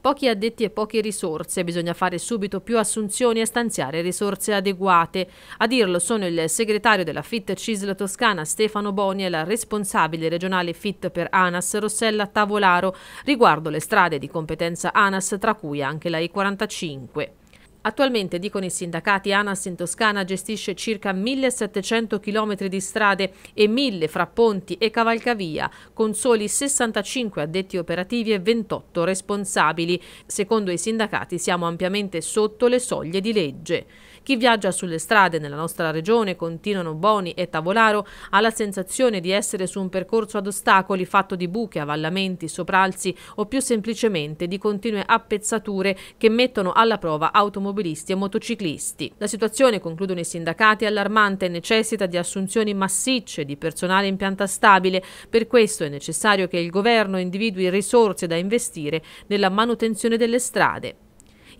Pochi addetti e poche risorse, bisogna fare subito più assunzioni e stanziare risorse adeguate. A dirlo sono il segretario della FIT CISL Toscana Stefano Boni e la responsabile regionale FIT per ANAS Rossella Tavolaro riguardo le strade di competenza ANAS tra cui anche la i 45 Attualmente, dicono i sindacati, ANAS in Toscana gestisce circa 1700 km di strade e 1000 fra ponti e cavalcavia, con soli 65 addetti operativi e 28 responsabili. Secondo i sindacati siamo ampiamente sotto le soglie di legge. Chi viaggia sulle strade nella nostra regione, continuano Boni e Tavolaro, ha la sensazione di essere su un percorso ad ostacoli fatto di buche, avvallamenti, sopralzi o più semplicemente di continue appezzature che mettono alla prova automobilisti e motociclisti. La situazione, concludono i sindacati, è allarmante e necessita di assunzioni massicce di personale in pianta stabile. Per questo è necessario che il governo individui risorse da investire nella manutenzione delle strade.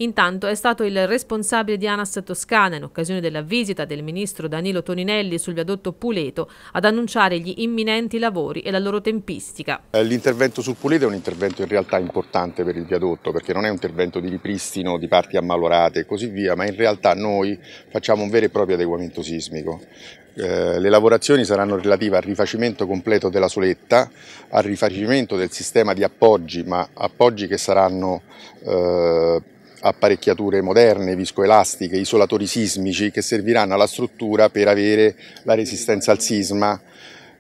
Intanto è stato il responsabile di ANAS Toscana, in occasione della visita del ministro Danilo Toninelli sul viadotto Puleto, ad annunciare gli imminenti lavori e la loro tempistica. Eh, l'intervento sul Puleto è un intervento in realtà importante per il viadotto, perché non è un intervento di ripristino di parti ammalorate e così via, ma in realtà noi facciamo un vero e proprio adeguamento sismico. Eh, le lavorazioni saranno relative al rifacimento completo della soletta, al rifacimento del sistema di appoggi, ma appoggi che saranno eh, apparecchiature moderne, viscoelastiche, isolatori sismici che serviranno alla struttura per avere la resistenza al sisma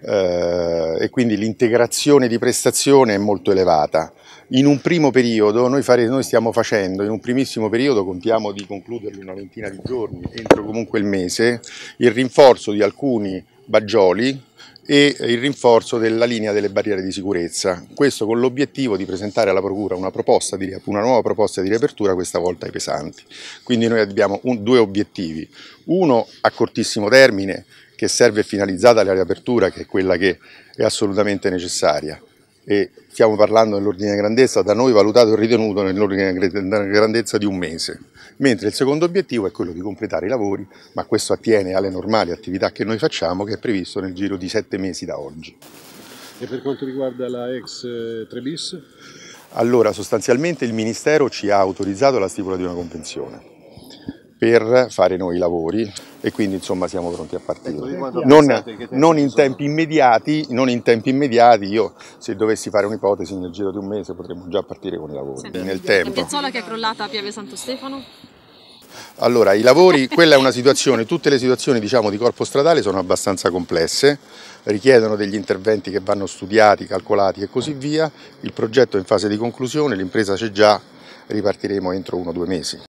eh, e quindi l'integrazione di prestazione è molto elevata. In un primo periodo, noi, fare, noi stiamo facendo, in un primissimo periodo contiamo di concluderlo in una ventina di giorni, entro comunque il mese, il rinforzo di alcuni Baggioli e il rinforzo della linea delle barriere di sicurezza. Questo con l'obiettivo di presentare alla Procura una, proposta di, una nuova proposta di riapertura, questa volta ai pesanti. Quindi noi abbiamo un, due obiettivi. Uno a cortissimo termine, che serve finalizzata alla riapertura, che è quella che è assolutamente necessaria e stiamo parlando nell'ordine di grandezza da noi valutato e ritenuto nell'ordine di grandezza di un mese, mentre il secondo obiettivo è quello di completare i lavori, ma questo attiene alle normali attività che noi facciamo che è previsto nel giro di sette mesi da oggi. E per quanto riguarda la ex 3 eh, bis? Allora, sostanzialmente il Ministero ci ha autorizzato la stipula di una convenzione per fare noi i lavori e quindi insomma siamo pronti a partire. Ecco, non, non, in tempi immediati, non in tempi immediati, io se dovessi fare un'ipotesi nel giro di un mese potremmo già partire con i lavori Senti, nel tempo. La piazzola che è crollata a Piave Santo Stefano? Allora, i lavori, quella è una situazione, tutte le situazioni diciamo, di corpo stradale sono abbastanza complesse, richiedono degli interventi che vanno studiati, calcolati e così via, il progetto è in fase di conclusione, l'impresa c'è già, ripartiremo entro uno o due mesi.